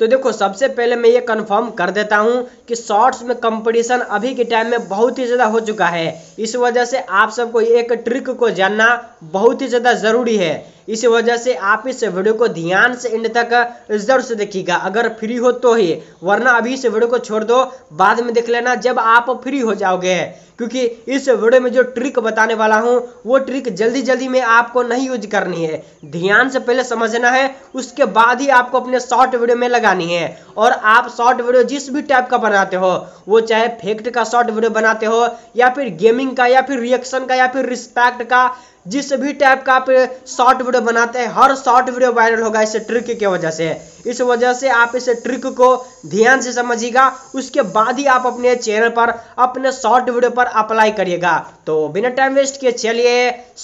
तो देखो सबसे पहले मैं ये कंफर्म कर देता हूँ कि शॉर्ट्स में कंपटीशन अभी के टाइम में बहुत ही ज़्यादा हो चुका है इस वजह से आप सबको एक ट्रिक को जानना बहुत ही ज़्यादा ज़रूरी है इस वजह से आप इस वीडियो को ध्यान से एंड तक जरूर से देखिएगा अगर फ्री हो तो ही वरना अभी इस वीडियो को छोड़ दो बाद में देख लेना जब आप फ्री हो जाओगे क्योंकि इस वीडियो में जो ट्रिक बताने वाला हूँ वो ट्रिक जल्दी जल्दी में आपको नहीं यूज करनी है ध्यान से पहले समझना है उसके बाद ही आपको अपने शॉर्ट वीडियो में लगानी है और आप शॉर्ट वीडियो जिस भी टाइप का बनाते हो वो चाहे फेक्ट का शॉर्ट वीडियो बनाते हो या फिर गेमिंग का या फिर रिएक्शन का या फिर रिस्पेक्ट का जिस भी टाइप का आप शॉर्ट वीडियो बनाते हैं हर शॉर्ट वीडियो वायरल होगा इस ट्रिक की वजह से इस वजह से आप इस ट्रिक को ध्यान से समझिएगा उसके बाद ही आप अपने चैनल पर अपने शॉर्ट वीडियो पर अप्लाई करिएगा तो बिना टाइम वेस्ट किए चलिए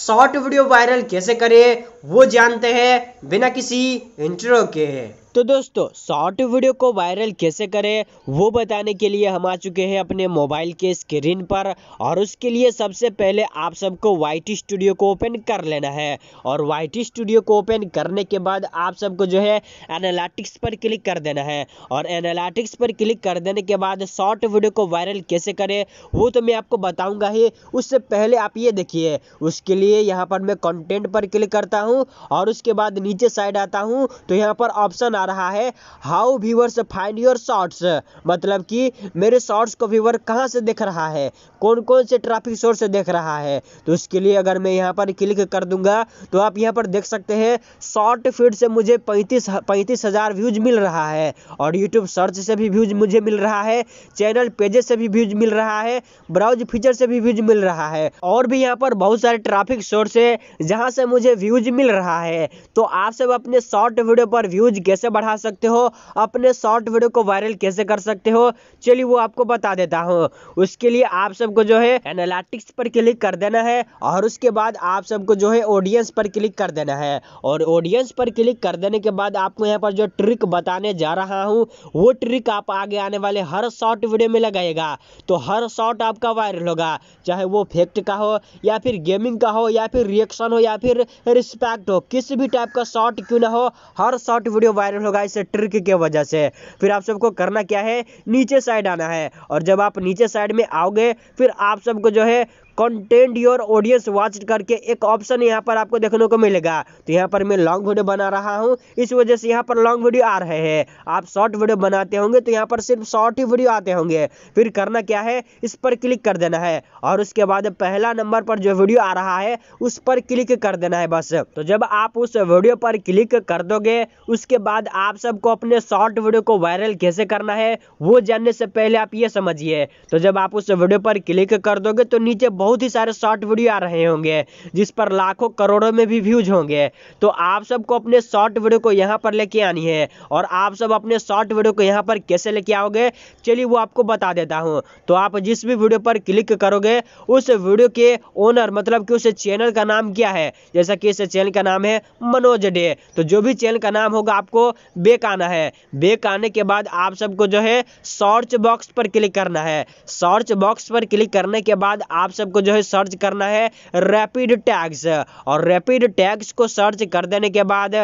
शॉर्ट वीडियो वायरल कैसे करें वो जानते हैं बिना किसी इंटरव्यू के तो दोस्तों शॉर्ट वीडियो को वायरल कैसे करें वो बताने के लिए हम आ चुके हैं अपने मोबाइल के स्क्रीन पर और उसके लिए सबसे पहले आप सबको वाई स्टूडियो को ओपन कर लेना है और वाई स्टूडियो को ओपन करने के बाद आप सबको जो है एनालिटिक्स पर क्लिक कर देना है और एनालिटिक्स पर क्लिक कर देने के बाद शॉर्ट वीडियो को वायरल कैसे करें वो तो मैं आपको बताऊँगा ही उससे पहले आप ये देखिए उसके लिए यहाँ पर मैं कॉन्टेंट पर क्लिक करता हूँ और उसके बाद नीचे साइड आता हूँ तो यहाँ पर ऑप्शन आ रहा है how viewers find your shorts मतलब कि मेरे शॉर्ट्स को व्यूअर कहाँ से देख रहा है कौन कौन से ट्रैफिक सोर्स से देख रहा है तो उसके लिए अगर मैं यहाँ पर क्लिक कर दूंगा तो आप यहाँ पर देख सकते हैं शॉर्ट फीड से मुझे पैंतीस पैंतीस हज़ार व्यूज मिल रहा है और यूट्यूब सर्च से भी व्यूज मुझे मिल रहा है चैनल पेजेस से भी व्यूज मिल रहा है ब्राउज फीचर से भी व्यूज मिल रहा है और भी यहाँ पर बहुत सारे ट्रैफिक सोर्स है जहाँ से मुझे व्यूज मिल रहा है तो आप सब अपने शॉर्ट वीडियो पर व्यूज कैसे बढ़ा सकते हो अपने शॉर्ट वीडियो को वायरल कैसे कर सकते हो चलिए वो आपको बता देता हूँ उसके लिए आप सबको जो है एनालिटिक्स पर क्लिक कर देना है और उसके बाद आप सबको जो है ऑडियंस पर क्लिक कर देना है और ऑडियंस पर क्लिक कर देने के बाद आपको यहाँ पर जो ट्रिक बताने जा रहा हूँ वो ट्रिक आप आगे आने वाले हर शॉर्ट वीडियो में लगाएगा तो हर शॉर्ट आपका वायरल होगा चाहे वो फैक्ट का हो या फिर गेमिंग का हो या फिर रिएक्शन हो या फिर रिस्पेक्ट हो किसी भी टाइप का शॉर्ट क्यों ना हो हर शॉर्ट वीडियो वायरल प्रॉब्लम होगा इस ट्रिक के वजह से फिर आप सबको करना क्या है नीचे साइड आना है और जब आप नीचे साइड में आओगे फिर आप सबको जो है कंटेंट योर ऑडियंस वॉच करके एक ऑप्शन यहाँ पर आपको देखने को मिलेगा तो यहाँ पर मैं लॉन्ग वीडियो बना रहा हूँ इस वजह से यहाँ पर लॉन्ग वीडियो आ रहे हैं आप शॉर्ट वीडियो बनाते होंगे तो यहाँ पर सिर्फ शॉर्ट ही वीडियो आते होंगे फिर करना क्या है इस पर क्लिक कर देना है और उसके बाद पहला नंबर पर जो वीडियो आ रहा है उस पर क्लिक कर देना है बस तो जब आप उस वीडियो पर क्लिक कर दोगे उसके बाद आप सबको अपने शॉर्ट वीडियो को वायरल कैसे करना है वो जानने से पहले आप ये समझिए तो जब आप उस वीडियो पर क्लिक कर दोगे तो नीचे बहुत ही सारे शॉर्ट वीडियो आ रहे होंगे जिस पर लाखों करोड़ों में भी व्यूज होंगे तो आप सबको अपने शॉर्ट वीडियो को यहाँ पर लेके आनी है और आप सब अपने शॉर्ट वीडियो को यहाँ पर कैसे लेके आओगे चलिए वो आपको बता देता हूँ तो आप जिस भी वीडियो पर क्लिक करोगे उस वीडियो के ओनर मतलब कि उस चैनल का नाम क्या है जैसा कि इस चैनल का नाम है मनोज डे तो जो भी चैनल का नाम होगा आपको बेक आना है बेक आने के बाद आप सबको जो है सर्च बॉक्स पर क्लिक करना है सर्च बॉक्स पर क्लिक करने के बाद आप सबको जो है सर्च करना है रैपिड टैग्स और रैपिड टैग्स को सर्च कर देने के बाद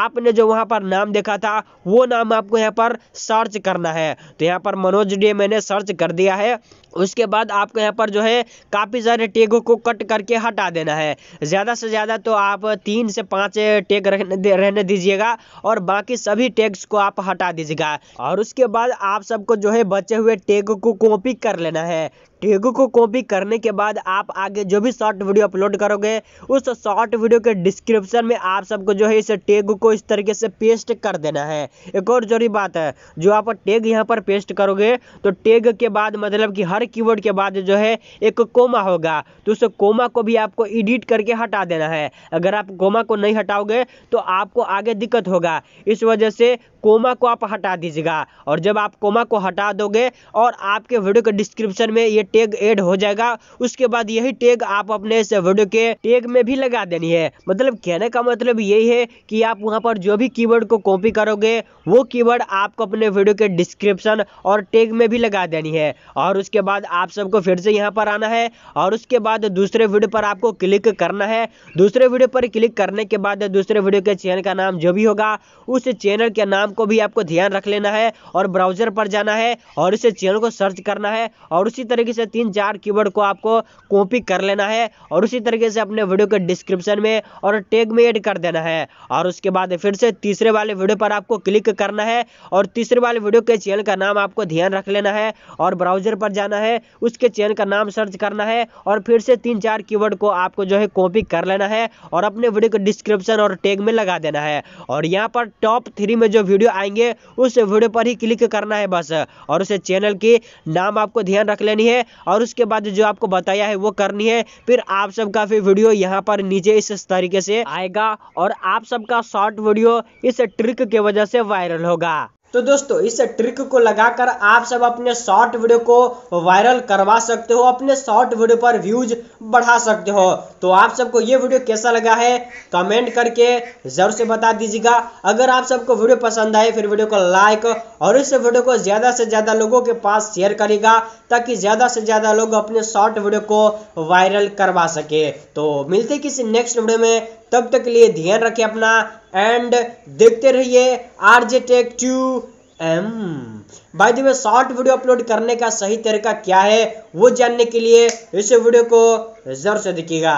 आपने जो वहां पर नाम देखा था वो नाम आपको यहाँ पर सर्च करना है तो यहाँ पर मनोज डी मैंने सर्च कर दिया है उसके बाद आपको यहाँ पर जो है काफ़ी सारे टेगों को कट करके हटा देना है ज़्यादा से ज़्यादा तो आप तीन से पाँच टेग रहने दीजिएगा और बाकी सभी टैग्स को आप हटा दीजिएगा और उसके बाद आप सबको जो है बचे हुए टैग को कॉपी कर लेना है यूगो को कॉपी करने के बाद आप आगे जो भी शॉर्ट वीडियो अपलोड करोगे उस शॉर्ट वीडियो के डिस्क्रिप्शन में आप सबको जो है इस टेग को इस तरीके से पेस्ट कर देना है एक और जरूरी बात है जो आप टेग यहाँ पर पेस्ट करोगे तो टेग के बाद मतलब कि हर की के बाद जो है एक कोमा होगा तो उस कोमा को भी आपको एडिट करके हटा देना है अगर आप कोमा को नहीं हटाओगे तो आपको आगे दिक्कत होगा इस वजह से कोमा को आप हटा दीजिएगा और जब आप कोमा को हटा दोगे और आपके वीडियो के डिस्क्रिप्शन में ये टैग ऐड हो जाएगा उसके बाद यही टैग आप अपने इस वीडियो के टैग में भी लगा देनी है मतलब कहने का मतलब यही है कि आप वहाँ पर जो भी कीवर्ड को कॉपी करोगे वो कीवर्ड आपको अपने वीडियो के डिस्क्रिप्शन और टैग में भी लगा देनी है और उसके बाद आप सबको फिर से यहाँ पर आना है और उसके बाद दूसरे वीडियो पर आपको क्लिक करना है दूसरे वीडियो पर क्लिक करने के बाद दूसरे वीडियो के चैनल का नाम जो भी होगा उस चैनल के नाम को भी आपको ध्यान रख लेना है और ब्राउजर पर जाना है और इसे चैनल को सर्च करना है और उसी तरीके से तीन चार कीवर्ड को आपको कॉपी कर लेना है और उसी तरीके से अपने वीडियो के डिस्क्रिप्शन में और टैग में ऐड कर देना है और उसके बाद फिर से तीसरे वाले वीडियो पर आपको क्लिक करना है और तीसरे वाले वीडियो के चैनल का नाम आपको ध्यान रख लेना है और ब्राउजर पर जाना है उसके चैनल का नाम सर्च करना है और फिर से तीन चार कीवर्ड को आपको जो है कॉपी कर लेना है और अपने वीडियो को डिस्क्रिप्शन और टैग में लगा देना है और यहाँ पर टॉप थ्री में जो वीडियो वीडियो आएंगे उस वीडियो पर ही क्लिक करना है बस और उस चैनल के नाम आपको ध्यान रख लेनी है और उसके बाद जो आपको बताया है वो करनी है फिर आप सबका फिर वीडियो यहाँ पर नीचे इस तरीके से आएगा और आप सबका शॉर्ट वीडियो इस ट्रिक के वजह से वायरल होगा तो दोस्तों इस ट्रिक को लगाकर आप सब अपने शॉर्ट वीडियो को वायरल करवा सकते हो अपने शॉर्ट वीडियो पर व्यूज बढ़ा सकते हो तो आप सबको ये वीडियो कैसा लगा है कमेंट करके ज़रूर से बता दीजिएगा अगर आप सबको वीडियो पसंद आए फिर वीडियो को लाइक और इस वीडियो को ज़्यादा से ज़्यादा लोगों के पास शेयर करेगा ताकि ज़्यादा से ज़्यादा लोग अपने शॉर्ट वीडियो को वायरल करवा सके तो मिलते किसी नेक्स्ट वीडियो में तब तक के लिए ध्यान रखें अपना एंड देखते रहिए आरजे टेक ट्यू एम बाय द शॉर्ट वीडियो अपलोड करने का सही तरीका क्या है वो जानने के लिए इस वीडियो को जरूर से देखिएगा